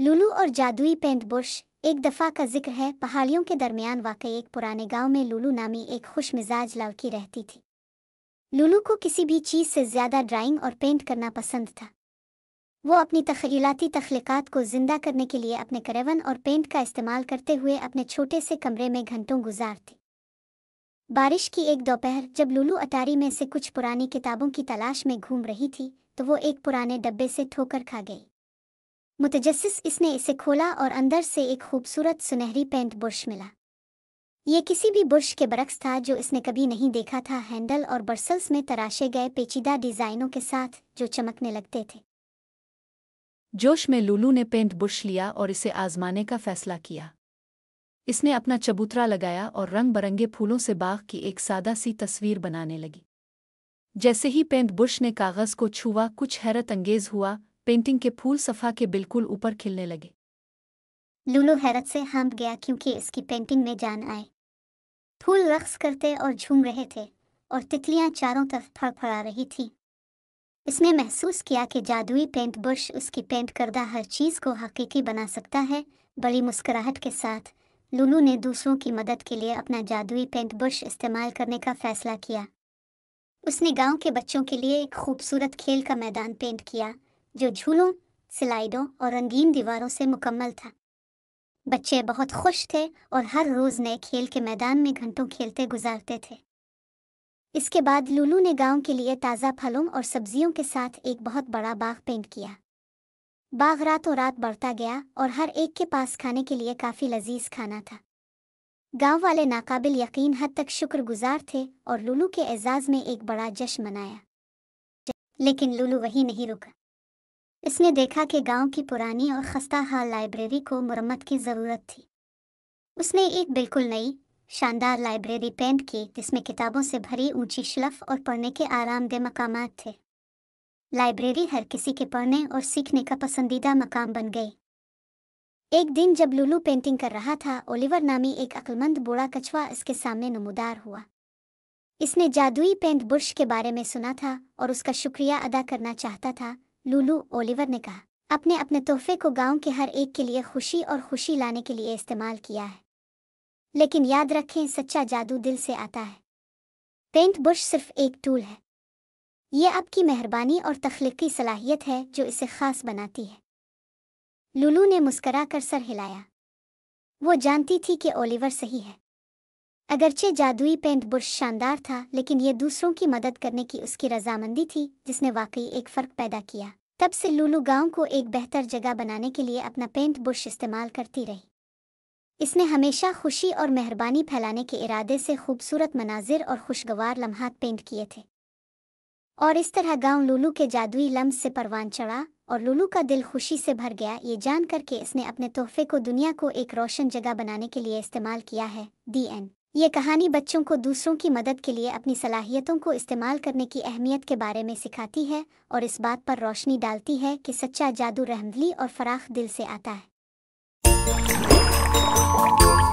लुलू और जादुई paint Bush एक दफ़ा का जिक्र है पहाड़ियों के दरमियान वाकई एक पुराने गांव में लुलू नामी एक खुश मिजाज लड़की रहती थी लुलू को किसी भी चीज़ से ज़्यादा ड्राइंग और पेंट करना पसंद था वो अपनी तखीलाती तख्लीक़ात को ज़िंदा करने के लिए अपने करेवन और पेंट का इस्तेमाल करते हुए अपने छोटे से कमरे में घंटों गुजारती बारिश की एक दोपहर जब लुलू अटारी में से कुछ पुरानी किताबों की तलाश में घूम रही थी तो वो एक पुराने डब्बे से ठोकर खा गई मुतजस इसने इसे खोला और अंदर से एक खूबसूरत सुनहरी पेंट बुरश मिला ये किसी भी बुरश के बरक्स था जो इसने कभी नहीं देखा था हैंडल और बर्सल्स में तराशे गए पेचीदा डिजाइनों के साथ जो चमकने लगते थे जोश में लूलू ने पेंट बुरश लिया और इसे आजमाने का फैसला किया इसने अपना चबूतरा लगाया और रंग बरंगे फूलों से बाघ की एक सादा सी तस्वीर बनाने लगी जैसे ही पेंट बुरश ने कागज को छुआ कुछ हैरत अंगेज हुआ पेंटिंग के फूल सफ़ा के बिल्कुल ऊपर खिलने लगे लूलो हैरत से हांप गया क्योंकि इसकी पेंटिंग में जान आए फूल रक्स करते और झूम रहे थे और तितलियां चारों तरफ फड़फड़ा रही थीं। इसने महसूस किया कि जादुई पेंट ब्रश उसकी पेंट करदा हर चीज़ को हकीकी बना सकता है बड़ी मुस्कुराहट के साथ लुलू ने दूसरों की मदद के लिए अपना जादुई पेंट ब्रश इस्तेमाल करने का फैसला किया उसने गांव के बच्चों के लिए एक खूबसूरत खेल का मैदान पेंट किया जो झूलों स्लाइडों और रंगीन दीवारों से मुकम्मल था बच्चे बहुत खुश थे और हर रोज नए खेल के मैदान में घंटों खेलते गुजारते थे इसके बाद लुलू ने गांव के लिए ताज़ा फलों और सब्जियों के साथ एक बहुत बड़ा बाग पेंट किया बाग रातों रात बढ़ता गया और हर एक के पास खाने के लिए काफ़ी लजीज खाना था गांव वाले नाकाबिल यकीन हद तक शुक्रगुजार थे और लुलू के एजाज में एक बड़ा जश्न मनाया लेकिन लुलू वही नहीं रुका इसने देखा कि गांव की पुरानी और खस्ता हाल लाइब्रेरी को मुरम्मत की ज़रूरत थी उसने एक बिल्कुल नई शानदार लाइब्रेरी पेंट की जिसमें किताबों से भरी ऊंची शलफ और पढ़ने के आरामदेह मकाम थे लाइब्रेरी हर किसी के पढ़ने और सीखने का पसंदीदा मकाम बन गई एक दिन जब लुलू पेंटिंग कर रहा था ओलिवर नामी एक अक्लमंद बूढ़ा कछुआ इसके सामने नमोदार हुआ इसने जादुई पेंट बुर्श के बारे में सुना था और उसका शुक्रिया अदा करना चाहता था लूलू ओलिवर ने कहा अपने अपने तोहफे को गांव के हर एक के लिए खुशी और खुशी लाने के लिए इस्तेमाल किया है लेकिन याद रखें सच्चा जादू दिल से आता है पेंट बुश सिर्फ एक टूल है यह आपकी मेहरबानी और तख्लीकी सलाहियत है जो इसे खास बनाती है लुलू ने मुस्करा कर सर हिलाया वो जानती थी कि ओलिवर सही है अगरचे जादुई पेंट बुर्श शानदार था लेकिन ये दूसरों की मदद करने की उसकी रजामंदी थी जिसने वाकई एक फ़र्क पैदा किया तब से लूलू गांव को एक बेहतर जगह बनाने के लिए अपना पेंट बुर्श इस्तेमाल करती रही इसने हमेशा खुशी और मेहरबानी फैलाने के इरादे से खूबसूरत मनाजिर और खुशगवार लम्हात पेंट किए थे और इस तरह गांव लूलू के जादुई लम्ब से परवान चढ़ा और लुलू का दिल खुशी से भर गया ये जानकर के इसने अपने तोहफे को दुनिया को एक रोशन जगह बनाने के लिए इस्तेमाल किया है दी एन ये कहानी बच्चों को दूसरों की मदद के लिए अपनी सलाहियतों को इस्तेमाल करने की अहमियत के बारे में सिखाती है और इस बात पर रोशनी डालती है कि सच्चा जादू रहमदली और फराख दिल से आता है